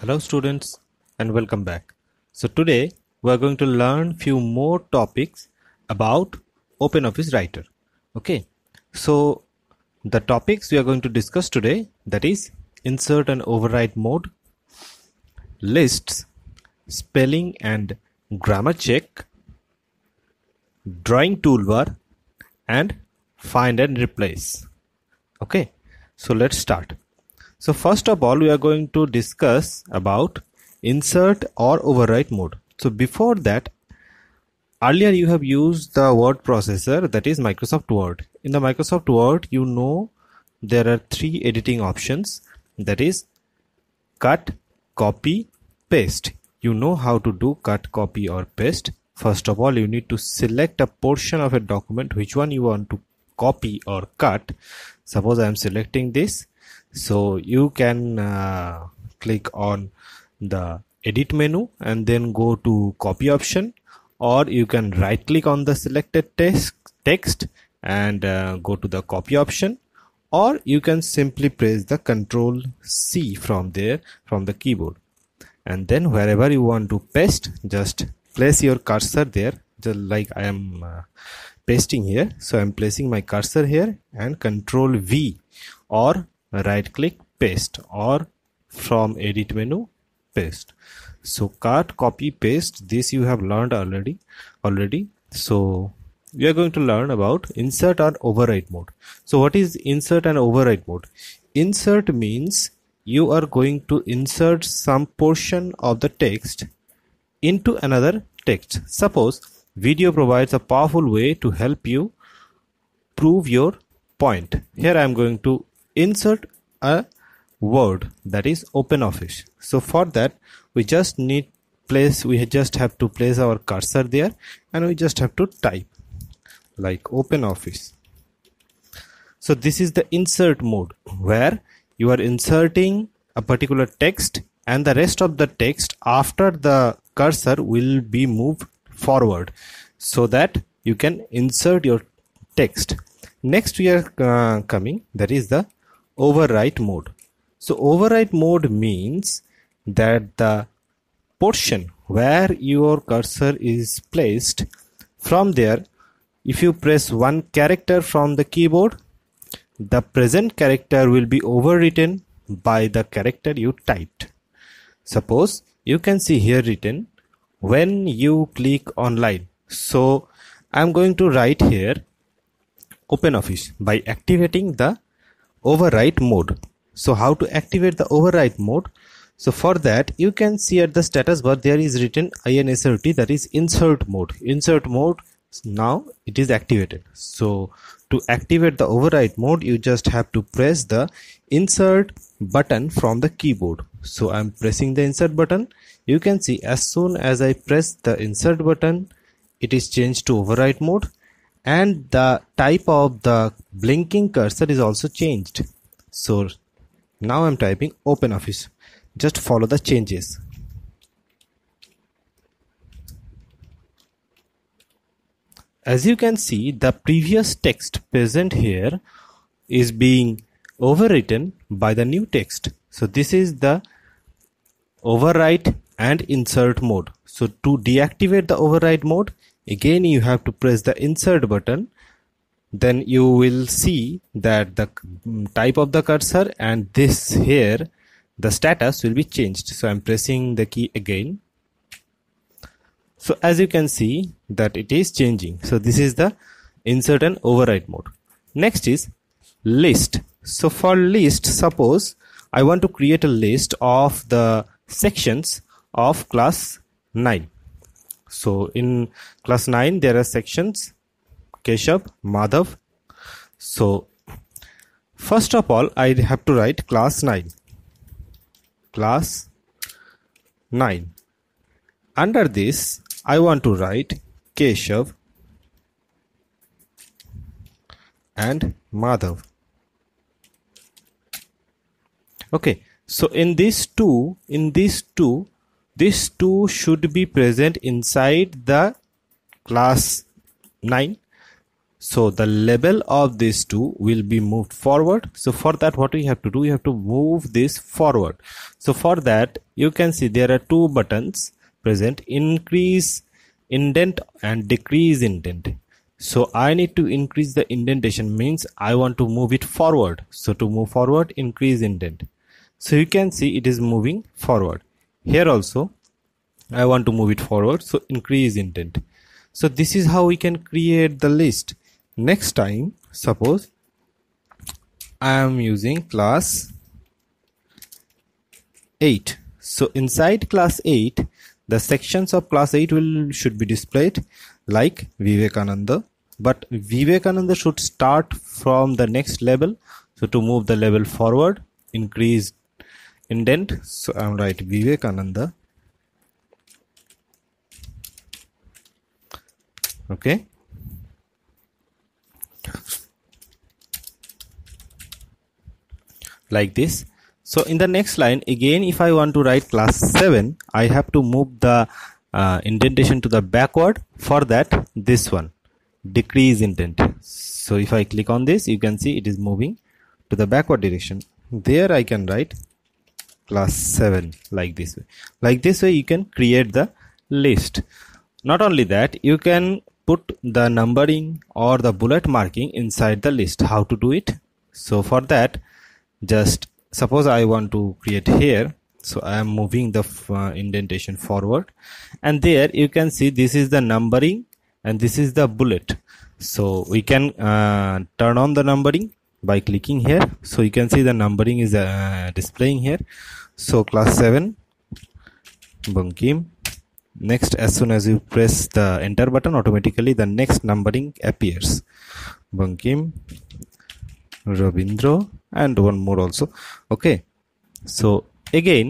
Hello students and welcome back. So today we are going to learn few more topics about OpenOffice Writer. Okay. So the topics we are going to discuss today that is insert and override mode, lists, spelling and grammar check, drawing toolbar and find and replace. Okay. So let's start. So first of all, we are going to discuss about insert or overwrite mode. So before that, earlier you have used the word processor that is Microsoft Word. In the Microsoft Word, you know there are three editing options that is cut, copy, paste. You know how to do cut, copy or paste. First of all, you need to select a portion of a document which one you want to copy or cut. Suppose I am selecting this so you can uh, click on the edit menu and then go to copy option or you can right click on the selected text text and uh, go to the copy option or you can simply press the control c from there from the keyboard and then wherever you want to paste just place your cursor there just like i am uh, pasting here so i'm placing my cursor here and control v or right click paste or from edit menu paste so cut copy paste this you have learned already already so we are going to learn about insert or override mode so what is insert and override mode insert means you are going to insert some portion of the text into another text suppose video provides a powerful way to help you prove your point here i am going to insert a word that is OpenOffice. So for that, we just need place, we just have to place our cursor there and we just have to type like OpenOffice. So this is the insert mode where you are inserting a particular text and the rest of the text after the cursor will be moved forward so that you can insert your text next we are uh, coming that is the overwrite mode. So overwrite mode means that the portion where your cursor is placed from there if you press one character from the keyboard the present character will be overwritten by the character you typed suppose you can see here written when you click online so i'm going to write here open office by activating the Overwrite mode. So how to activate the overwrite mode? So for that you can see at the status bar there is written INSRT that is insert mode. Insert mode now it is activated. So to activate the overwrite mode you just have to press the insert button from the keyboard. So I'm pressing the insert button. You can see as soon as I press the insert button it is changed to overwrite mode and the type of the blinking cursor is also changed so now i'm typing open office just follow the changes as you can see the previous text present here is being overwritten by the new text so this is the overwrite and insert mode so to deactivate the override mode Again you have to press the insert button then you will see that the mm, type of the cursor and this here the status will be changed so i'm pressing the key again so as you can see that it is changing so this is the insert and override mode next is list so for list suppose i want to create a list of the sections of class 9 so in class 9, there are sections Keshav, Madhav. So first of all, I have to write class 9. Class 9. Under this, I want to write Keshav and Madhav. Okay, so in these two, in these two, these two should be present inside the class 9 so the level of these two will be moved forward so for that what we have to do we have to move this forward so for that you can see there are two buttons present increase indent and decrease indent so i need to increase the indentation means i want to move it forward so to move forward increase indent so you can see it is moving forward here also I want to move it forward so increase intent so this is how we can create the list next time suppose I am using class 8 so inside class 8 the sections of class 8 will should be displayed like Vivekananda but Vivekananda should start from the next level so to move the level forward increase indent so i will write vivek ananda okay like this so in the next line again if i want to write class 7 i have to move the uh, indentation to the backward for that this one decrease indent. so if i click on this you can see it is moving to the backward direction there i can write plus 7 like this way like this way you can create the list not only that you can put the numbering or the bullet marking inside the list how to do it so for that just suppose i want to create here so i am moving the uh, indentation forward and there you can see this is the numbering and this is the bullet so we can uh, turn on the numbering by clicking here so you can see the numbering is uh, displaying here so class 7 bunkim next as soon as you press the enter button automatically the next numbering appears bunkim Robindro and one more also okay so again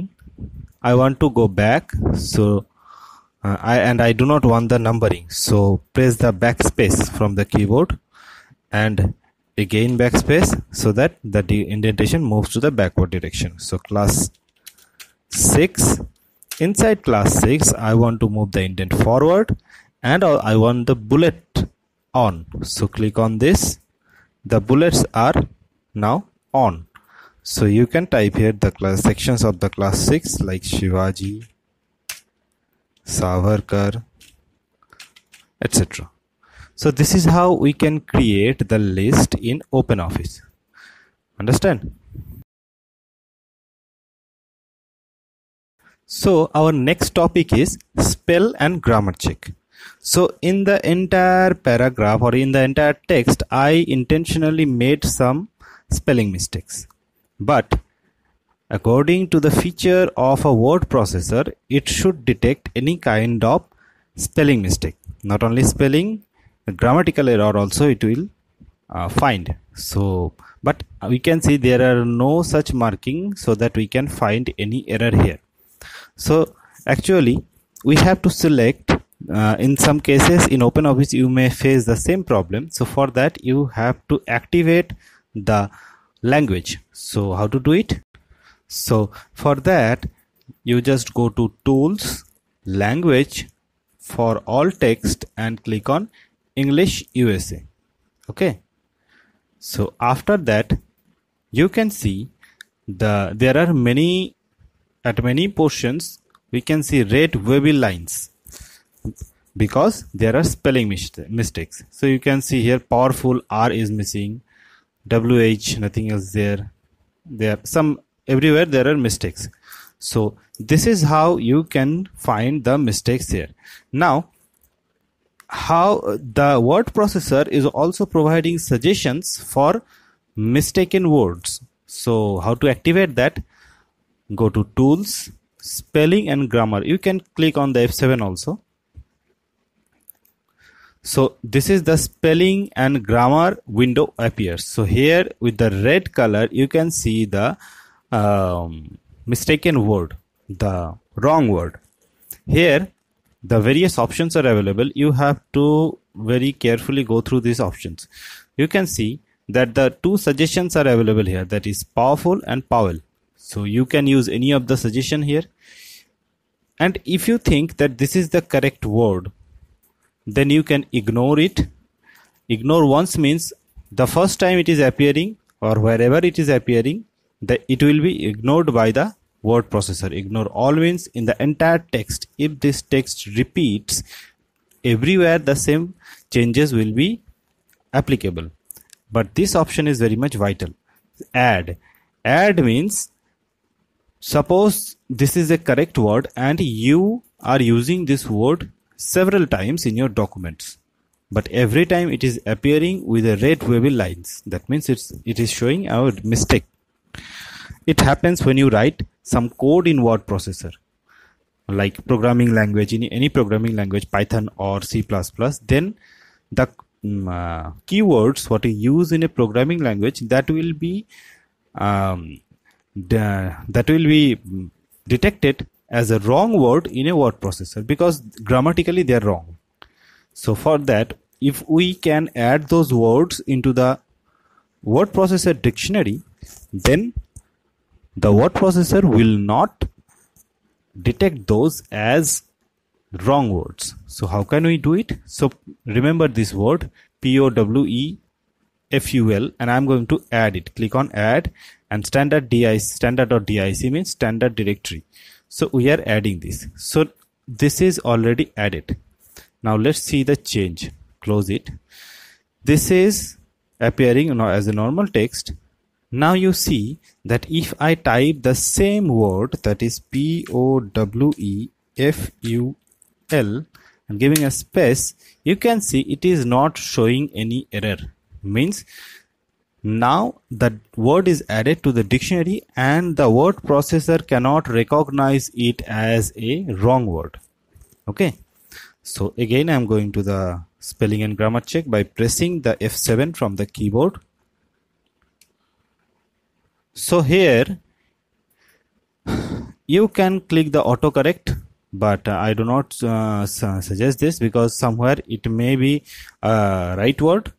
I want to go back so uh, I and I do not want the numbering so press the backspace from the keyboard and again backspace so that the indentation moves to the backward direction so class 6 inside class 6 i want to move the indent forward and i want the bullet on so click on this the bullets are now on so you can type here the class sections of the class 6 like shivaji savarkar etc so this is how we can create the list in OpenOffice. Understand? So our next topic is spell and grammar check. So in the entire paragraph or in the entire text, I intentionally made some spelling mistakes. But according to the feature of a word processor, it should detect any kind of spelling mistake. Not only spelling, grammatical error also it will uh, find so but we can see there are no such marking so that we can find any error here so actually we have to select uh, in some cases in OpenOffice you may face the same problem so for that you have to activate the language so how to do it so for that you just go to tools language for all text and click on English USA okay so after that you can see the there are many at many portions we can see red wavy lines because there are spelling mistakes so you can see here powerful r is missing wh nothing else there there some everywhere there are mistakes so this is how you can find the mistakes here now how the word processor is also providing suggestions for mistaken words so how to activate that go to tools spelling and grammar you can click on the f7 also so this is the spelling and grammar window appears so here with the red color you can see the um, mistaken word the wrong word here the various options are available you have to very carefully go through these options you can see that the two suggestions are available here that is powerful and powell so you can use any of the suggestion here and if you think that this is the correct word then you can ignore it ignore once means the first time it is appearing or wherever it is appearing that it will be ignored by the word processor. Ignore all wins in the entire text. If this text repeats everywhere, the same changes will be applicable. But this option is very much vital. Add. Add means suppose this is a correct word and you are using this word several times in your documents but every time it is appearing with a red wavy lines that means it's it is showing our mistake it happens when you write some code in word processor like programming language in any programming language python or c++ then the mm, uh, keywords what you use in a programming language that will be um, the, that will be detected as a wrong word in a word processor because grammatically they are wrong so for that if we can add those words into the word processor dictionary then the word processor will not detect those as wrong words. So how can we do it? So remember this word P O W E F U L and I'm going to add it. Click on add and standard DIC standard.dic means standard directory. So we are adding this. So this is already added. Now let's see the change. Close it. This is appearing now as a normal text now you see that if I type the same word that is P-O-W-E-F-U-L and giving a space, you can see it is not showing any error. Means now the word is added to the dictionary and the word processor cannot recognize it as a wrong word. Okay. So again, I'm going to the spelling and grammar check by pressing the F7 from the keyboard so here you can click the autocorrect but uh, I do not uh, suggest this because somewhere it may be a right word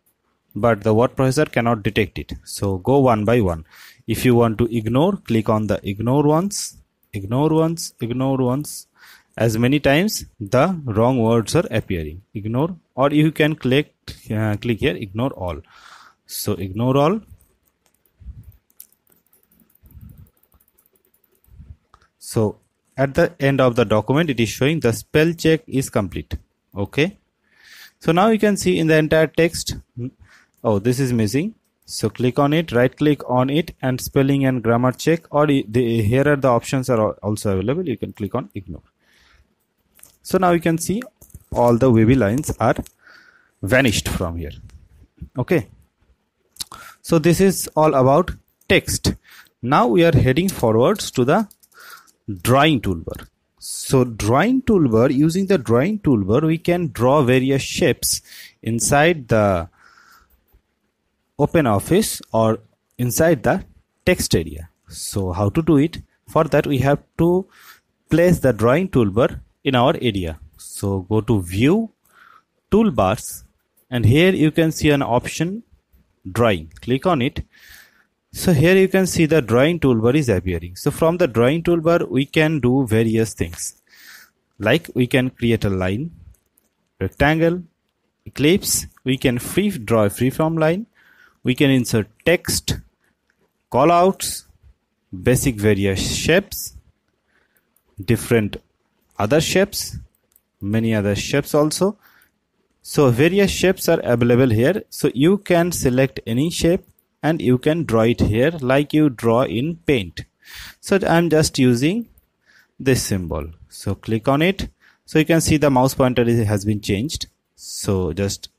but the word processor cannot detect it. So go one by one. If you want to ignore, click on the ignore once, ignore once, ignore once, As many times the wrong words are appearing. Ignore or you can click uh, click here ignore all. So ignore all so at the end of the document it is showing the spell check is complete okay so now you can see in the entire text hmm, oh this is missing so click on it right click on it and spelling and grammar check or the, here are the options are also available you can click on ignore so now you can see all the wavy lines are vanished from here okay so this is all about text now we are heading forwards to the drawing toolbar so drawing toolbar using the drawing toolbar we can draw various shapes inside the open office or inside the text area so how to do it for that we have to place the drawing toolbar in our area so go to view toolbars and here you can see an option drawing click on it so here you can see the drawing toolbar is appearing. So from the drawing toolbar, we can do various things. Like we can create a line, rectangle, eclipse, we can free draw a freeform line, we can insert text, callouts, basic various shapes, different other shapes, many other shapes also. So various shapes are available here. So you can select any shape and you can draw it here like you draw in paint so i'm just using this symbol so click on it so you can see the mouse pointer is, has been changed so just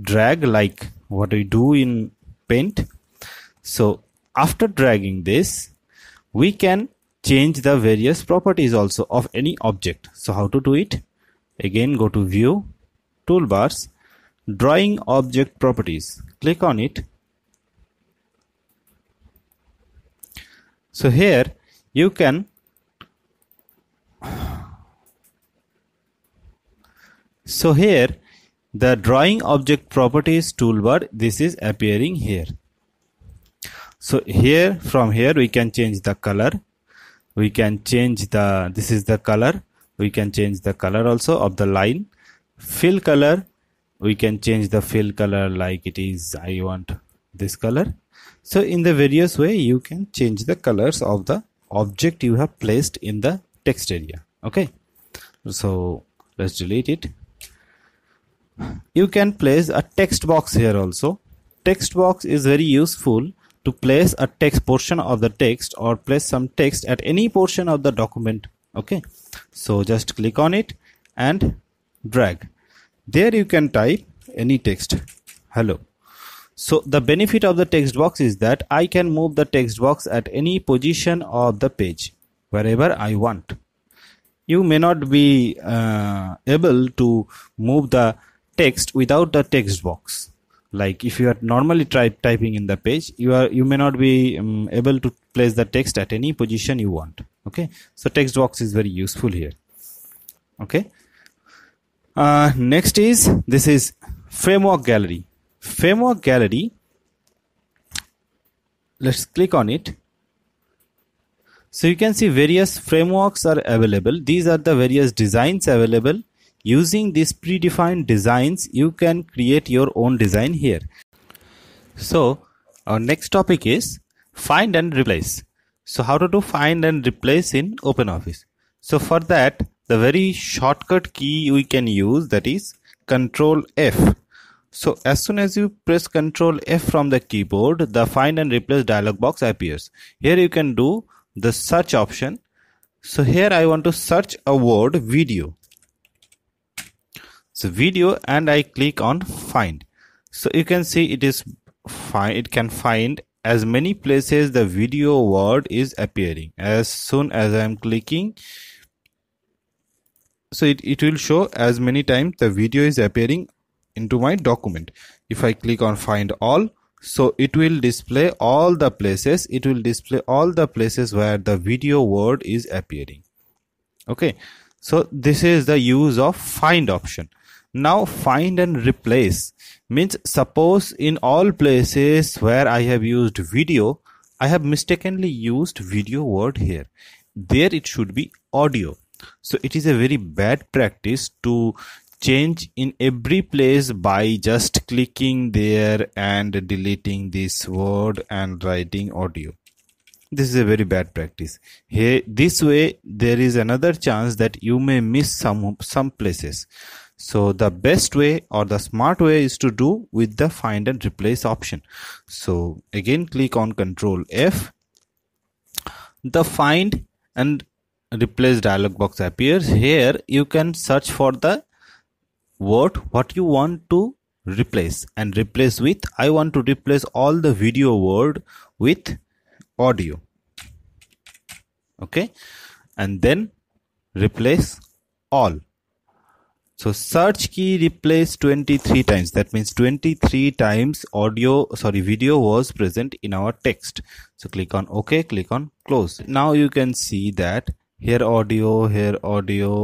drag like what we do in paint so after dragging this we can change the various properties also of any object so how to do it again go to view toolbars drawing object properties click on it so here you can so here the drawing object properties toolbar this is appearing here so here from here we can change the color we can change the this is the color we can change the color also of the line fill color we can change the fill color like it is i want this color so in the various way you can change the colors of the object you have placed in the text area okay so let's delete it you can place a text box here also text box is very useful to place a text portion of the text or place some text at any portion of the document okay so just click on it and drag there you can type any text hello so the benefit of the text box is that I can move the text box at any position of the page wherever I want. You may not be uh, able to move the text without the text box. Like if you are normally type, typing in the page, you are you may not be um, able to place the text at any position you want. Okay, so text box is very useful here. Okay. Uh, next is this is framework gallery Framework Gallery, let's click on it. So you can see various frameworks are available. These are the various designs available. Using these predefined designs, you can create your own design here. So our next topic is find and replace. So how to do find and replace in OpenOffice. So for that, the very shortcut key we can use that is control F so as soon as you press Ctrl F from the keyboard, the find and replace dialog box appears. Here you can do the search option. So here I want to search a word video. So video and I click on find. So you can see it is find it can find as many places the video word is appearing as soon as I am clicking. So it, it will show as many times the video is appearing into my document if i click on find all so it will display all the places it will display all the places where the video word is appearing okay so this is the use of find option now find and replace means suppose in all places where i have used video i have mistakenly used video word here there it should be audio so it is a very bad practice to change in every place by just clicking there and deleting this word and writing audio this is a very bad practice here this way there is another chance that you may miss some some places so the best way or the smart way is to do with the find and replace option so again click on control f the find and replace dialog box appears here you can search for the word what you want to replace and replace with I want to replace all the video word with audio okay and then replace all so search key replace 23 times that means 23 times audio sorry video was present in our text so click on ok click on close now you can see that here audio here audio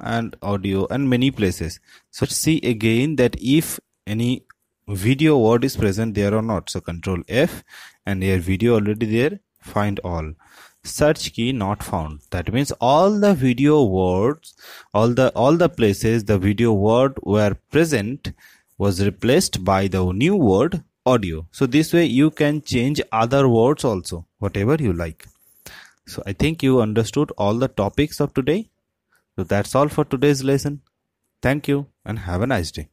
and audio and many places so see again that if any video word is present there or not so control f and your video already there find all search key not found that means all the video words all the all the places the video word were present was replaced by the new word audio so this way you can change other words also whatever you like so i think you understood all the topics of today so that's all for today's lesson. Thank you and have a nice day.